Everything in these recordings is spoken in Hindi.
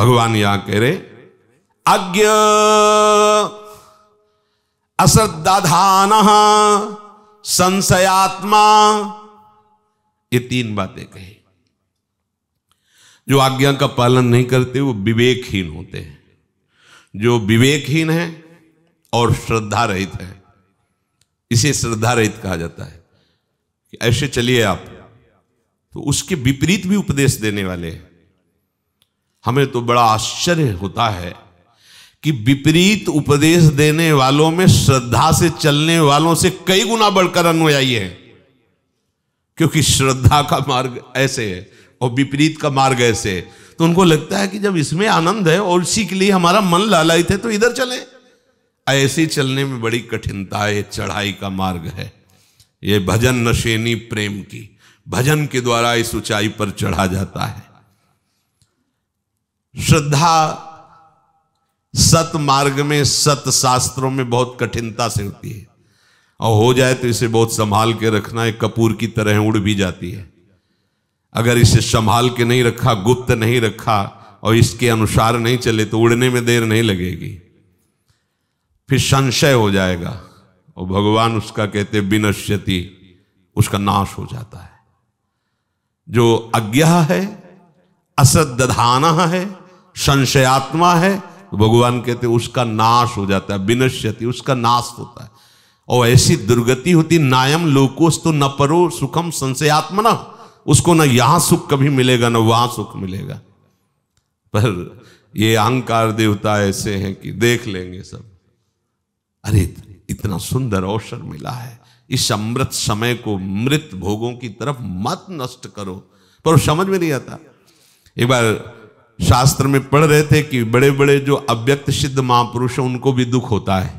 भगवान यहां कह रहे अज्ञ अश्रद्धाधान संशयात्मा ये तीन बातें कही जो आज्ञा का पालन नहीं करते वो विवेकहीन होते हैं जो विवेकहीन है और श्रद्धा रहित है इसे श्रद्धा रहित कहा जाता है कि ऐसे चलिए आप तो उसके विपरीत भी उपदेश देने वाले हैं हमें तो बड़ा आश्चर्य होता है कि विपरीत उपदेश देने वालों में श्रद्धा से चलने वालों से कई गुना बढ़कर अनुयायी है क्योंकि श्रद्धा का मार्ग ऐसे है और विपरीत का मार्ग ऐसे है तो उनको लगता है कि जब इसमें आनंद है और इसी के लिए हमारा मन लालायित है तो इधर चले ऐसे चलने में बड़ी कठिनता है चढ़ाई का मार्ग है ये भजन नशेनी प्रेम की भजन के द्वारा इस ऊंचाई पर चढ़ा जाता है श्रद्धा सत मार्ग में सत शास्त्रों में बहुत कठिनता से होती है और हो जाए तो इसे बहुत संभाल के रखना है कपूर की तरह उड़ भी जाती है अगर इसे संभाल के नहीं रखा गुप्त नहीं रखा और इसके अनुसार नहीं चले तो उड़ने में देर नहीं लगेगी फिर संशय हो जाएगा और भगवान उसका कहते विनश्यति उसका नाश हो जाता है जो अज्ञा है असद्धाना है संशयात्मा है तो भगवान कहते उसका नाश हो जाता है विनश्यति उसका नाश होता है और ऐसी दुर्गति होती नायम लोकोस तो न परो सुखम संशयात्मा ना उसको ना यहां सुख कभी मिलेगा ना वहां सुख मिलेगा पर ये अहंकार देवता ऐसे हैं कि देख लेंगे सब अरे इतना सुंदर अवसर मिला है इस अमृत समय को मृत भोगों की तरफ मत नष्ट करो पर समझ में नहीं आता एक बार शास्त्र में पढ़ रहे थे कि बड़े बड़े जो अव्यक्त सिद्ध महापुरुष हैं उनको भी दुख होता है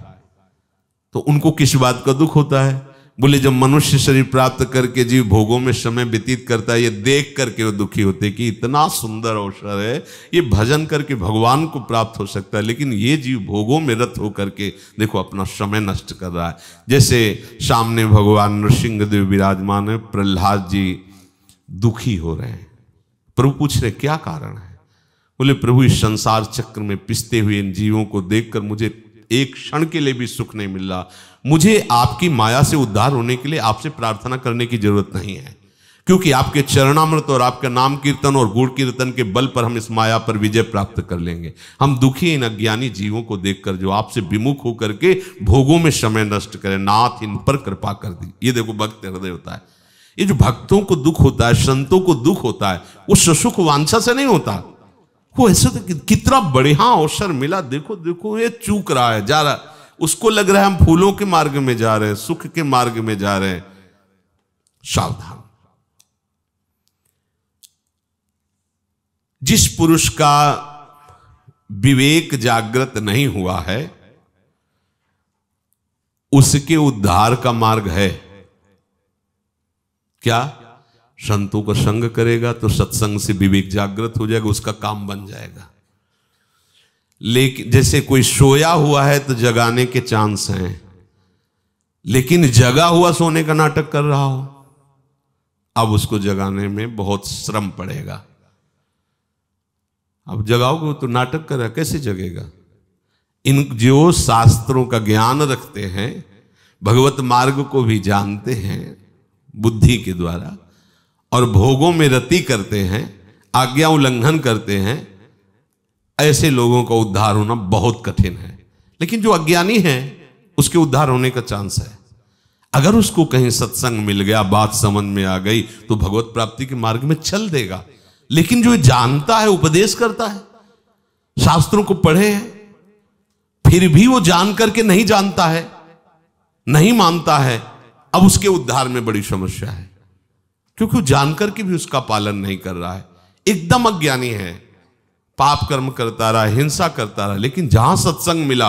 तो उनको किस बात का दुख होता है बोले जब मनुष्य शरीर प्राप्त करके जीव भोगों में समय व्यतीत करता है ये देख करके वो दुखी होते कि इतना सुंदर अवसर है ये भजन करके भगवान को प्राप्त हो सकता है लेकिन ये जीव भोगों में रत होकर के देखो अपना समय नष्ट कर रहा है जैसे सामने भगवान नृसिंहदेव विराजमान है प्रहलाद जी दुखी हो रहे हैं प्रभु पूछ रहे क्या कारण है बोले प्रभु इस संसार चक्र में पिसते हुए इन जीवों को देखकर मुझे एक क्षण के लिए भी सुख नहीं मिल रहा मुझे आपकी माया से उद्धार होने के लिए आपसे प्रार्थना करने की जरूरत नहीं है क्योंकि आपके चरणामृत और आपके नाम कीर्तन और गुड़ कीर्तन के बल पर हम इस माया पर विजय प्राप्त कर लेंगे हम दुखी इन अज्ञानी जीवों को देखकर जो आपसे विमुख होकर के भोगों में समय नष्ट करें नाथ इन पर कृपा कर दी ये देखो भक्त हृदय होता है ये जो भक्तों को दुख होता है संतों को दुख होता है वो सुसुख वांछा से नहीं होता वो ऐसे तो कितना बढ़िया अवसर मिला देखो देखो ये चूक रहा है जा रहा उसको लग रहा है हम फूलों के मार्ग में जा रहे हैं सुख के मार्ग में जा रहे हैं सावधान जिस पुरुष का विवेक जागृत नहीं हुआ है उसके उद्धार का मार्ग है क्या संतों का संग करेगा तो सत्संग से विवेक जागृत हो जाएगा उसका काम बन जाएगा लेकिन जैसे कोई सोया हुआ है तो जगाने के चांस हैं लेकिन जगा हुआ सोने का नाटक कर रहा हो अब उसको जगाने में बहुत श्रम पड़ेगा अब जगाओगे तो नाटक कर रहा कैसे जगेगा इन जो शास्त्रों का ज्ञान रखते हैं भगवत मार्ग को भी जानते हैं बुद्धि के द्वारा और भोगों में रति करते हैं आज्ञा उल्लंघन करते हैं ऐसे लोगों का उद्धार होना बहुत कठिन है लेकिन जो अज्ञानी है उसके उद्धार होने का चांस है अगर उसको कहीं सत्संग मिल गया बात समझ में आ गई तो भगवत प्राप्ति के मार्ग में चल देगा लेकिन जो जानता है उपदेश करता है शास्त्रों को पढ़े हैं फिर भी वो जान करके नहीं जानता है नहीं मानता है अब उसके उद्धार में बड़ी समस्या है क्योंकि वो जानकर के भी उसका पालन नहीं कर रहा है एकदम अज्ञानी है पाप कर्म करता रहा हिंसा करता रहा लेकिन जहां सत्संग मिला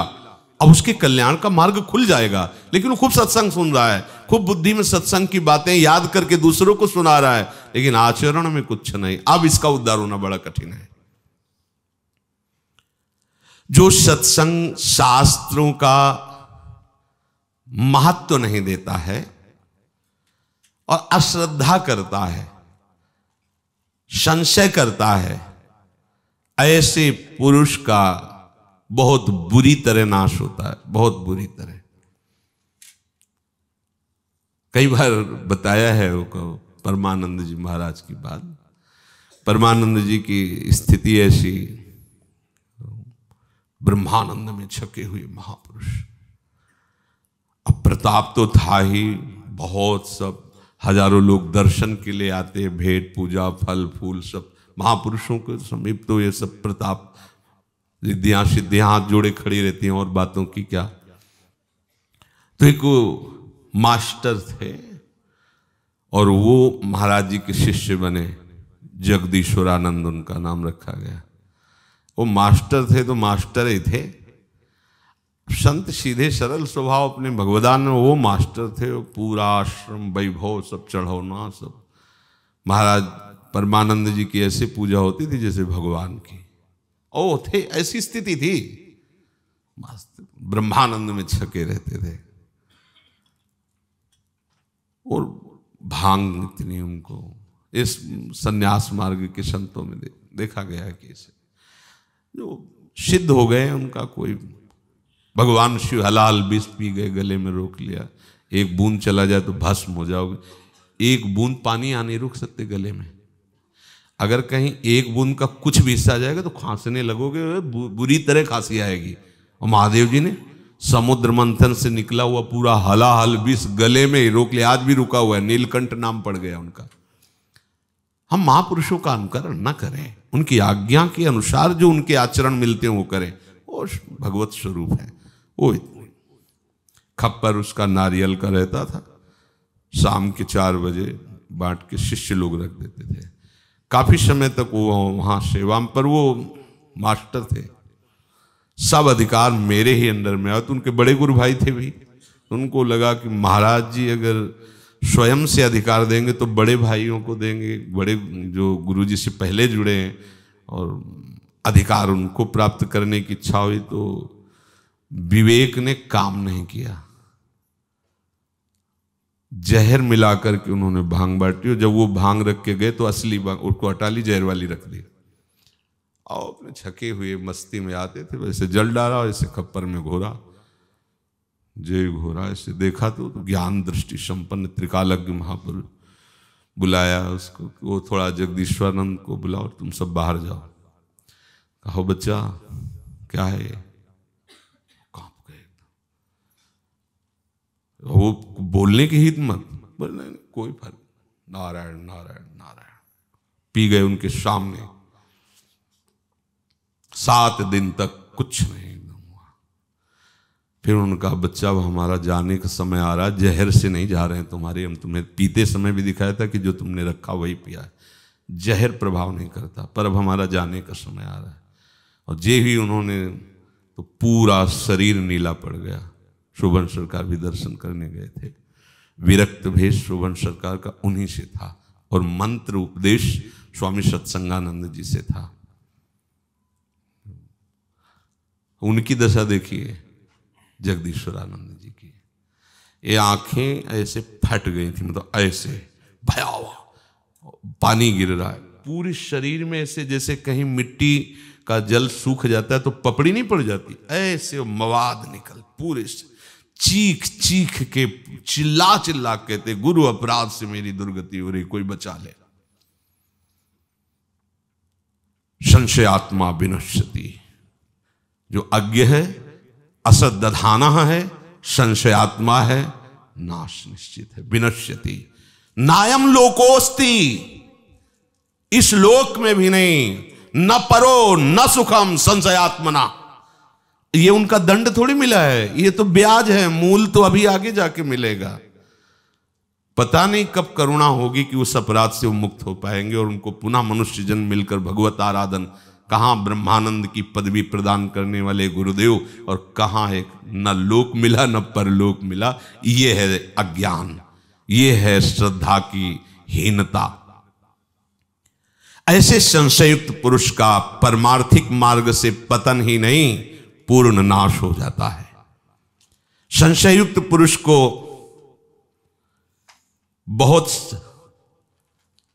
अब उसके कल्याण का मार्ग खुल जाएगा लेकिन वो खूब सत्संग सुन रहा है खूब बुद्धि में सत्संग की बातें याद करके दूसरों को सुना रहा है लेकिन आचरण में कुछ नहीं अब इसका उद्धार होना बड़ा कठिन है जो सत्संग शास्त्रों का महत्व तो नहीं देता है और अश्रद्धा करता है संशय करता है ऐसे पुरुष का बहुत बुरी तरह नाश होता है बहुत बुरी तरह कई बार बताया है वो परमानंद जी महाराज की बात परमानंद जी की स्थिति ऐसी ब्रह्मानंद में छके हुए महापुरुष प्रताप तो था ही बहुत सब हजारों लोग दर्शन के लिए आते भेंट पूजा फल फूल सब महापुरुषों के समीप तो ये सब प्रताप रिद्धियां सिद्धियां हाथ जोड़े खड़ी रहती हैं और बातों की क्या तो एक मास्टर थे और वो महाराज जी के शिष्य बने जगदीश्वरानंद उनका नाम रखा गया वो मास्टर थे तो मास्टर ही थे संत सीधे सरल स्वभाव अपने भगवदान में वो मास्टर थे वो पूरा आश्रम वैभव सब चढ़ौना सब महाराज परमानंद जी की ऐसी पूजा होती थी जैसे भगवान की ओ थे ऐसी स्थिति थी ब्रह्मानंद में छके रहते थे और भांग इतनी उनको इस सन्यास मार्ग के संतों में दे, देखा गया कि जो सिद्ध हो गए उनका कोई भगवान शिव हलाल विष पी गए गले में रोक लिया एक बूंद चला जाए तो भस्म हो जाओगे एक बूंद पानी आने रुक सकते गले में अगर कहीं एक बूंद का कुछ भी हिस्सा जाएगा तो खांसने लगोगे बुरी तरह खांसी आएगी और महादेव जी ने समुद्र मंथन से निकला हुआ पूरा हला हल विष गले में रोक लिया आज भी रुका हुआ है नीलकंठ नाम पड़ गया उनका हम महापुरुषों का अनुकरण न करें उनकी आज्ञा के अनुसार जो उनके आचरण मिलते हैं वो करें वो भगवत स्वरूप है वो खप्पर उसका नारियल का रहता था शाम के चार बजे बांट के शिष्य लोग रख देते थे काफ़ी समय तक वो वहाँ सेवाम पर वो मास्टर थे सब अधिकार मेरे ही अंडर में और तो उनके बड़े गुरु भाई थे भी उनको लगा कि महाराज जी अगर स्वयं से अधिकार देंगे तो बड़े भाइयों को देंगे बड़े जो गुरु जी से पहले जुड़े हैं और अधिकार उनको प्राप्त करने की इच्छा हुई तो विवेक ने काम नहीं किया जहर मिला करके उन्होंने भांग बांटी और जब वो भांग रख के गए तो असली भांग उसको हटा ली जहर वाली रख दी और अपने छके हुए मस्ती में आते थे वैसे जल डाला ऐसे खप्पर में घोरा जय घोरा ऐसे देखा तो, तो ज्ञान दृष्टि संपन्न त्रिकालज्ञ महापुरुष बुलाया उसको वो थोड़ा जगदीश्वरानंद को बुलाओ तुम सब बाहर जाओ कहो बच्चा क्या है वो बोलने की मत बोले नहीं कोई फर्क नारायण नारायण नारायण पी गए उनके सामने सात दिन तक कुछ नहीं हुआ फिर उनका बच्चा हमारा जाने का समय आ रहा जहर से नहीं जा रहे हैं तुम्हारे हम तुम्हें पीते समय भी दिखाया था कि जो तुमने रखा वही पिया है जहर प्रभाव नहीं करता पर अब हमारा जाने का समय आ रहा है और जे ही उन्होंने तो पूरा शरीर नीला पड़ गया शुभन सरकार भी दर्शन करने गए थे विरक्त भेद शुभन सरकार का उन्हीं से था और मंत्र उपदेश स्वामी सत्संगानंद जी से था उनकी दशा देखिए जगदीश्वरानंद जी की ये आंखें ऐसे फट गई थी मतलब ऐसे भयावह पानी गिर रहा है पूरे शरीर में ऐसे जैसे कहीं मिट्टी का जल सूख जाता है तो पपड़ी नहीं पड़ जाती ऐसे मवाद निकल पूरे शरीर चीख चीख के चिल्ला चिल्ला कहते गुरु अपराध से मेरी दुर्गति हो रही कोई बचा ले संशय आत्मा विनश्यति जो अज्ञ है असत दधाना है संशय आत्मा है नाश निश्चित है विनश्यति नायम लोकोस्ती इस लोक में भी नहीं न परो न सुखम संशयात्मना ये उनका दंड थोड़ी मिला है ये तो ब्याज है मूल तो अभी आगे जाके मिलेगा पता नहीं कब करुणा होगी कि उस अपराध से वो मुक्त हो पाएंगे और उनको पुनः मनुष्य जन्म मिलकर भगवत आराधन कहाँ ब्रह्मानंद की पदवी प्रदान करने वाले गुरुदेव और कहाँ एक न लोक मिला न परलोक मिला ये है अज्ञान ये है श्रद्धा की हीनता ऐसे संशयुक्त पुरुष का परमार्थिक मार्ग से पतन ही नहीं पूर्ण नाश हो जाता है संशयुक्त पुरुष को बहुत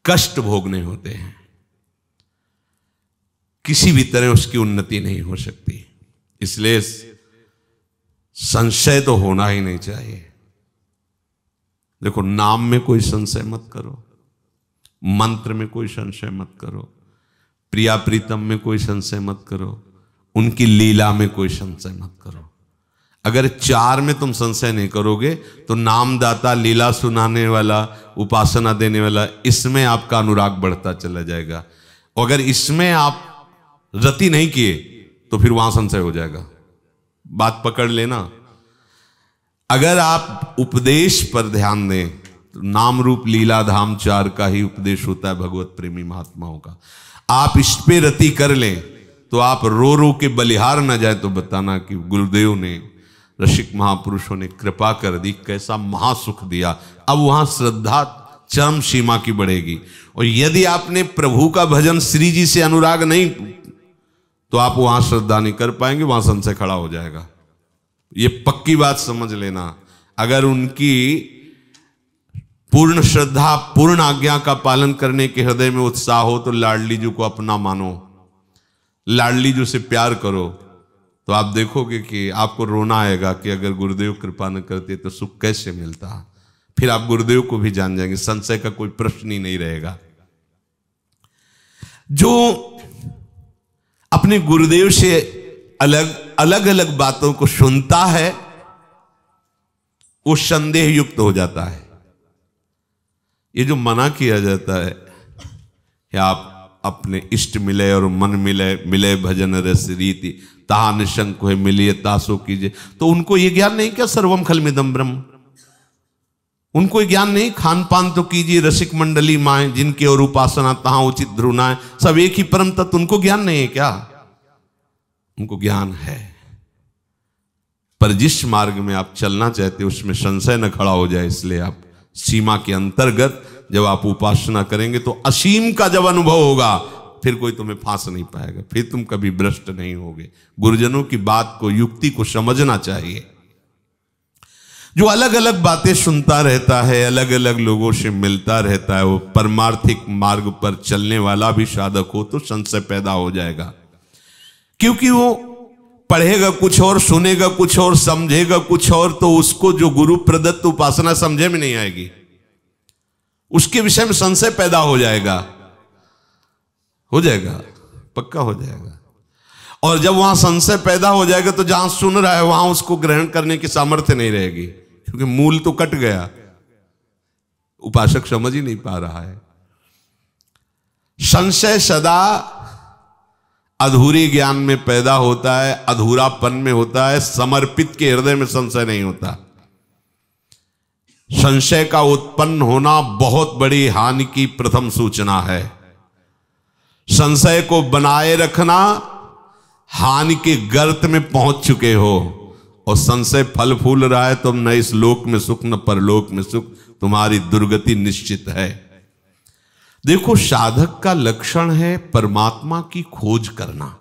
कष्ट भोगने होते हैं किसी भी तरह उसकी उन्नति नहीं हो सकती इसलिए संशय तो होना ही नहीं चाहिए देखो नाम में कोई संशय मत करो मंत्र में कोई संशय मत करो प्रिया प्रीतम में कोई संशय मत करो उनकी लीला में कोई संशय मत करो अगर चार में तुम संशय नहीं करोगे तो नामदाता लीला सुनाने वाला उपासना देने वाला इसमें आपका अनुराग बढ़ता चला जाएगा अगर इसमें आप रति नहीं किए तो फिर वहां संशय हो जाएगा बात पकड़ लेना अगर आप उपदेश पर ध्यान दें तो नाम रूप लीला धाम चार का ही उपदेश होता है भगवत प्रेमी महात्माओं का आप इस पे रति कर लें तो आप रो रो के बलिहार ना जाए तो बताना कि गुरुदेव ने रसिक महापुरुषों ने कृपा कर दी कैसा महासुख दिया अब वहां श्रद्धा चरम सीमा की बढ़ेगी और यदि आपने प्रभु का भजन श्री जी से अनुराग नहीं तो आप वहां श्रद्धा नहीं कर पाएंगे वहां संशय खड़ा हो जाएगा ये पक्की बात समझ लेना अगर उनकी पूर्ण श्रद्धा पूर्ण आज्ञा का पालन करने के हृदय में उत्साह हो तो लाडली जी को अपना मानो लाडली जो से प्यार करो तो आप देखोगे कि आपको रोना आएगा कि अगर गुरुदेव कृपा न करते तो सुख कैसे मिलता फिर आप गुरुदेव को भी जान जाएंगे संशय का कोई प्रश्न ही नहीं रहेगा जो अपने गुरुदेव से अलग अलग अलग बातों को सुनता है वो संदेह युक्त हो जाता है ये जो मना किया जाता है कि आप अपने इष्ट मिले और मन मिले मिले भजन रस रीति तहा निशंक है मिलिए तासो कीजिए तो उनको ये ज्ञान नहीं क्या सर्वम खल मिदम ब्रह्म उनको ज्ञान नहीं खान पान तो कीजिए रसिक मंडली माए जिनके और उपासना तहा उचित ध्रुनाए सब एक ही परम तत्व उनको ज्ञान नहीं है क्या उनको ज्ञान है पर जिस मार्ग में आप चलना चाहते उसमें संशय न खड़ा हो जाए इसलिए आप सीमा के अंतर्गत जब आप उपासना करेंगे तो असीम का जब अनुभव होगा फिर कोई तुम्हें फांस नहीं पाएगा फिर तुम कभी भ्रष्ट नहीं होगे गुरुजनों की बात को युक्ति को समझना चाहिए जो अलग अलग बातें सुनता रहता है अलग अलग लोगों से मिलता रहता है वो परमार्थिक मार्ग पर चलने वाला भी साधक हो तो संशय पैदा हो जाएगा क्योंकि वो पढ़ेगा कुछ और सुनेगा कुछ और समझेगा कुछ और तो उसको जो गुरु प्रदत्त उपासना समझे में नहीं आएगी उसके विषय में संशय पैदा हो जाएगा हो जाएगा पक्का हो जाएगा और जब वहां संशय पैदा हो जाएगा तो जहां सुन रहा है वहां उसको ग्रहण करने की सामर्थ्य नहीं रहेगी क्योंकि मूल तो कट गया उपासक समझ ही नहीं पा रहा है संशय सदा अधूरे ज्ञान में पैदा होता है अधूरापन में होता है समर्पित के हृदय में संशय नहीं होता संशय का उत्पन्न होना बहुत बड़ी हानि की प्रथम सूचना है संशय को बनाए रखना हानि के गर्त में पहुंच चुके हो और संशय फल फूल रहा है तुम न इस लोक में सुख न परलोक में सुख तुम्हारी दुर्गति निश्चित है देखो साधक का लक्षण है परमात्मा की खोज करना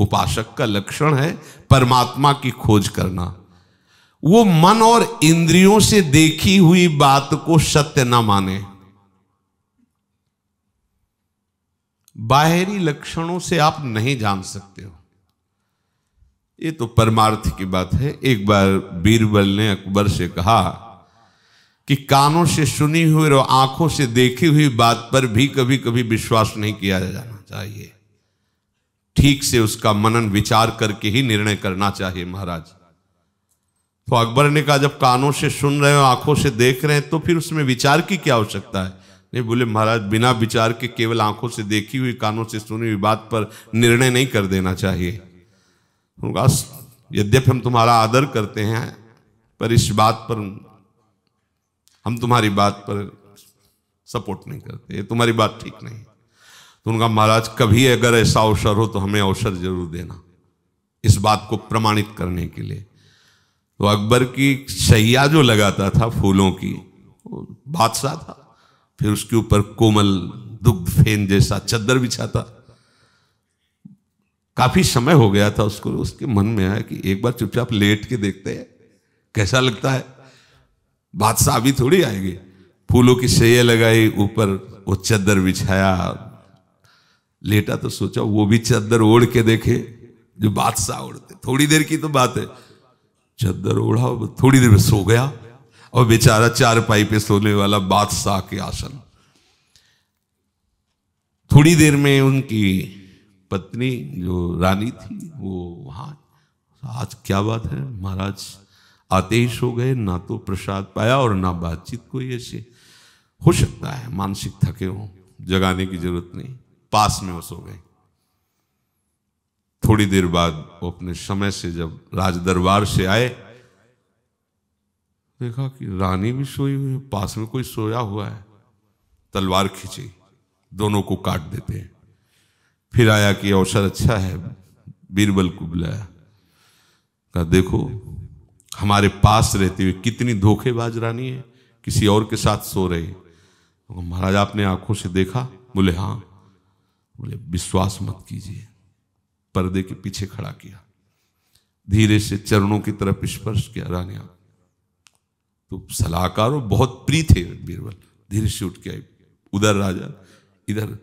उपासक का लक्षण है परमात्मा की खोज करना वो मन और इंद्रियों से देखी हुई बात को सत्य न माने बाहरी लक्षणों से आप नहीं जान सकते हो ये तो परमार्थ की बात है एक बार बीरबल ने अकबर से कहा कि कानों से सुनी हुई और आंखों से देखी हुई बात पर भी कभी कभी विश्वास नहीं किया जाना चाहिए ठीक से उसका मनन विचार करके ही निर्णय करना चाहिए महाराज तो अकबर ने कहा जब कानों से सुन रहे हो आंखों से देख रहे हैं तो फिर उसमें विचार की क्या आवश्यकता है नहीं बोले महाराज बिना विचार के केवल आंखों से देखी हुई कानों से सुनी हुई बात पर निर्णय नहीं कर देना चाहिए यद्यपि हम तुम्हारा आदर करते हैं पर इस बात पर हम तुम्हारी बात पर सपोर्ट नहीं करते ये तुम्हारी बात ठीक नहीं तो उनका महाराज कभी अगर ऐसा अवसर हो तो हमें अवसर जरूर देना इस बात को प्रमाणित करने के लिए तो अकबर की सैया जो लगाता था फूलों की बादशाह था फिर उसके ऊपर कोमल दुग्ध फेन जैसा चद्दर बिछाता काफी समय हो गया था उसको उसके मन में आया कि एक बार चुपचाप लेट के देखते हैं कैसा लगता है बादशाह अभी थोड़ी आएंगे फूलों की सैया लगाई ऊपर वो चादर बिछाया लेटा तो सोचा वो भी चादर ओढ़ के देखे जो बादशाह ओढ़ते थोड़ी देर की तो बात है चादर ओढ़ा थोड़ी देर में सो गया और बेचारा चार पाई पे सोने वाला बादशाह के आसन थोड़ी देर में उनकी पत्नी जो रानी थी वो वहां आज क्या बात है महाराज आदेश हो गए ना तो प्रसाद पाया और ना बातचीत कोई ऐसे हो सकता है मानसिक थके हो जगाने की जरूरत नहीं पास में वो सो गए थोड़ी देर बाद वो अपने समय से जब राज दरबार से आए देखा कि रानी भी सोई हुई है पास में कोई सोया हुआ है तलवार खींची दोनों को काट देते हैं फिर आया कि अवसर अच्छा है बीरबल को बुलाया कहा देखो हमारे पास रहते हुए कितनी धोखेबाज रानी है किसी और के साथ सो रहे तो महाराज आपने आंखों से देखा बोले हाँ बोले विश्वास मत कीजिए पर्दे के पीछे खड़ा किया धीरे से चरणों की तरफ स्पर्श किया रानी आप तो सलाहकार बहुत प्रिय थे बीरबल धीरे से उठ के आए उधर राजा इधर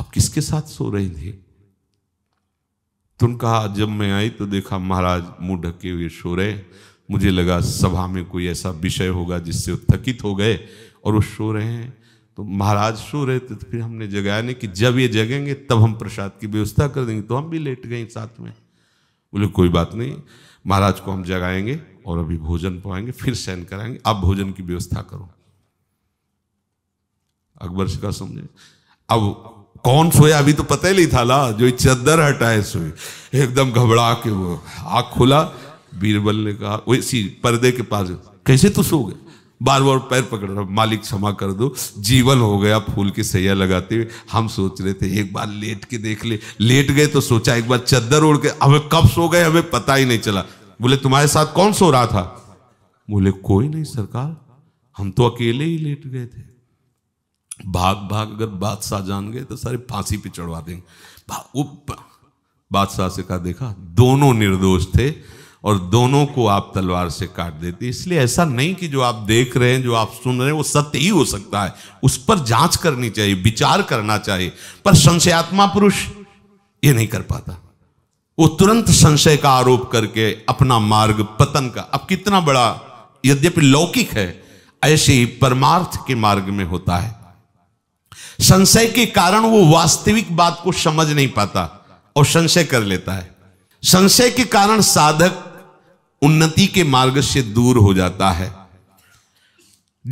आप किसके साथ सो रहे थे तो उनका जब मैं आई तो देखा महाराज मुंह ढके हुए सो रहे मुझे लगा सभा में कोई ऐसा विषय होगा जिससे थकित हो गए और वो सो रहे हैं तो महाराज सो रहे थे तो फिर हमने जगाया नहीं कि जब ये जगेंगे तब हम प्रसाद की व्यवस्था कर देंगे तो हम भी लेट गए साथ में बोले कोई बात नहीं महाराज को हम जगाएंगे और अभी भोजन पाएंगे फिर शयन कराएंगे आप भोजन की व्यवस्था करो अकबर से का समझे अब कौन सोया अभी तो पता ही नहीं था ला जो चद्दर हटाए सोए एकदम घबरा के वो आग खुला बीरबल ने कहा वो इसी पर्दे के पास कैसे तो सो गए बार बार पैर पकड़ रहा मालिक क्षमा कर दो जीवन हो गया फूल की सैया लगाते हुए हम सोच रहे थे एक बार लेट के देख ले लेट गए तो सोचा एक बार चद्दर ओढ़ के हमें कब सो गए हमें पता ही नहीं चला बोले तुम्हारे साथ कौन सो रहा था बोले कोई नहीं सरकार हम तो अकेले ही लेट गए थे भाग भाग अगर बादशाह जान गए तो सारे फांसी पे चढ़वा देंगे बादशाह से कहा देखा दोनों निर्दोष थे और दोनों को आप तलवार से काट देते इसलिए ऐसा नहीं कि जो आप देख रहे हैं जो आप सुन रहे हैं वो सत्य ही हो सकता है उस पर जांच करनी चाहिए विचार करना चाहिए पर संशयात्मा पुरुष ये नहीं कर पाता वो तुरंत संशय का आरोप करके अपना मार्ग पतन का अब कितना बड़ा यद्यपि लौकिक है ऐसे ही परमार्थ के मार्ग में होता है संशय के कारण वो वास्तविक बात को समझ नहीं पाता और संशय कर लेता है संशय के कारण साधक उन्नति के मार्ग से दूर हो जाता है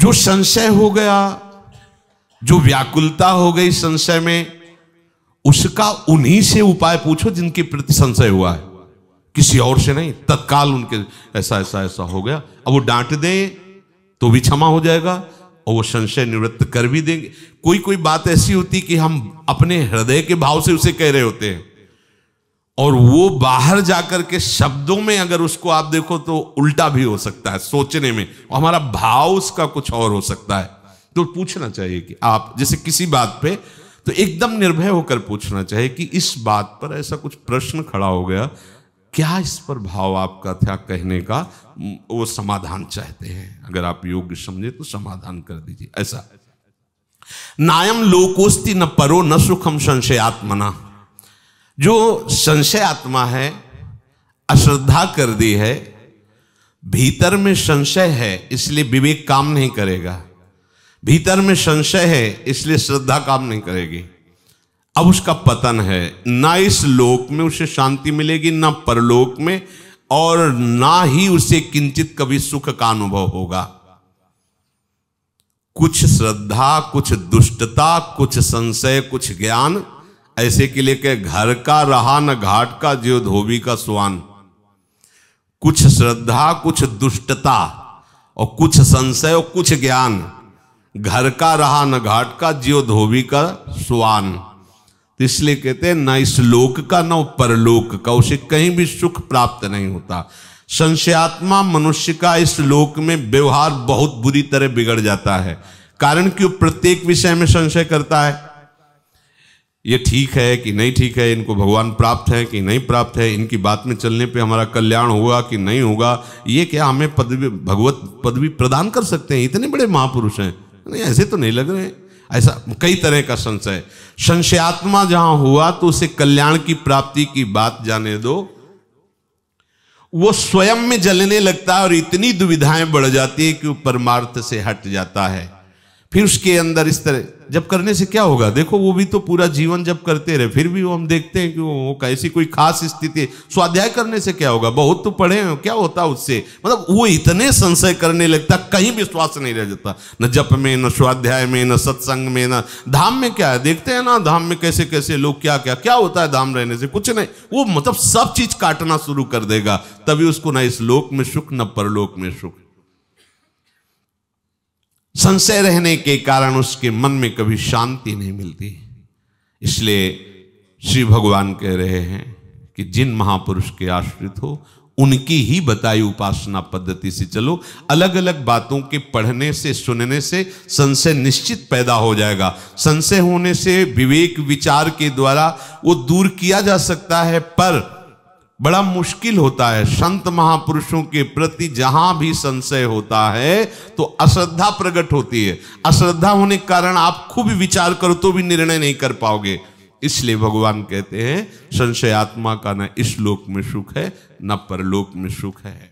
जो संशय हो गया जो व्याकुलता हो गई संशय में उसका उन्हीं से उपाय पूछो जिनके प्रति संशय हुआ है किसी और से नहीं तत्काल उनके ऐसा ऐसा ऐसा हो गया अब वो डांट दे तो भी क्षमा हो जाएगा और वो संशय निवृत्त कर भी देंगे कोई कोई बात ऐसी होती कि हम अपने हृदय के भाव से उसे कह रहे होते हैं और वो बाहर जाकर के शब्दों में अगर उसको आप देखो तो उल्टा भी हो सकता है सोचने में और हमारा भाव उसका कुछ और हो सकता है तो पूछना चाहिए कि आप जैसे किसी बात पे तो एकदम निर्भय होकर पूछना चाहिए कि इस बात पर ऐसा कुछ प्रश्न खड़ा हो गया क्या इस पर भाव आपका था कहने का वो समाधान चाहते हैं अगर आप योग्य समझे तो समाधान कर दीजिए ऐसा नायम लोकोस्ति न परो न सुखम संशय आत्मना जो संशय आत्मा है अश्रद्धा कर दी है भीतर में संशय है इसलिए विवेक काम नहीं करेगा भीतर में संशय है इसलिए श्रद्धा काम नहीं करेगी अब उसका पतन है ना इस लोक में उसे शांति मिलेगी ना परलोक में और ना ही उसे किंचित कभी सुख का अनुभव होगा कुछ श्रद्धा कुछ दुष्टता कुछ संशय कुछ ज्ञान ऐसे के लेके घर का रहा न घाट का जो धोबी का सुवान कुछ श्रद्धा कुछ दुष्टता और कुछ संशय और कुछ ज्ञान घर का रहा न घाट का जियो धोबी का सुवान इसलिए कहते हैं ना इस लोक का ना परलोक का उसे कहीं भी सुख प्राप्त नहीं होता संशयात्मा मनुष्य का इस लोक में व्यवहार बहुत बुरी तरह बिगड़ जाता है कारण कि वो प्रत्येक विषय में संशय करता है ये ठीक है कि नहीं ठीक है इनको भगवान प्राप्त है कि नहीं प्राप्त है इनकी बात में चलने पे हमारा कल्याण होगा कि नहीं होगा ये क्या हमें पदवी भगवत पदवी प्रदान कर सकते हैं इतने बड़े महापुरुष हैं नहीं ऐसे तो नहीं लग रहे हैं ऐसा कई तरह का संशय संशयात्मा जहां हुआ तो उसे कल्याण की प्राप्ति की बात जाने दो वो स्वयं में जलने लगता है और इतनी दुविधाएं बढ़ जाती है कि वो परमार्थ से हट जाता है फिर उसके अंदर इस तरह जब करने से क्या होगा देखो वो भी तो पूरा जीवन जब करते रहे फिर भी वो हम देखते हैं कि वो, वो कैसी कोई खास स्थिति स्वाध्याय करने से क्या होगा बहुत तो पढ़े हैं क्या होता उससे मतलब वो इतने संशय करने लगता कहीं विश्वास नहीं रह जाता न जप में न स्वाध्याय में न सत्संग में न धाम में क्या है देखते हैं ना धाम में कैसे कैसे लोग क्या क्या क्या होता है धाम रहने से कुछ नहीं वो मतलब सब चीज काटना शुरू कर देगा तभी उसको ना इस लोक में सुख न परलोक में सुख संशय रहने के कारण उसके मन में कभी शांति नहीं मिलती इसलिए श्री भगवान कह रहे हैं कि जिन महापुरुष के आश्रित हो उनकी ही बताई उपासना पद्धति से चलो अलग अलग बातों के पढ़ने से सुनने से संशय निश्चित पैदा हो जाएगा संशय होने से विवेक विचार के द्वारा वो दूर किया जा सकता है पर बड़ा मुश्किल होता है संत महापुरुषों के प्रति जहां भी संशय होता है तो अश्रद्धा प्रकट होती है अश्रद्धा होने के कारण आप खूब विचार करो तो भी निर्णय नहीं कर पाओगे इसलिए भगवान कहते हैं संशय आत्मा का न इस लोक में सुख है न परलोक में सुख है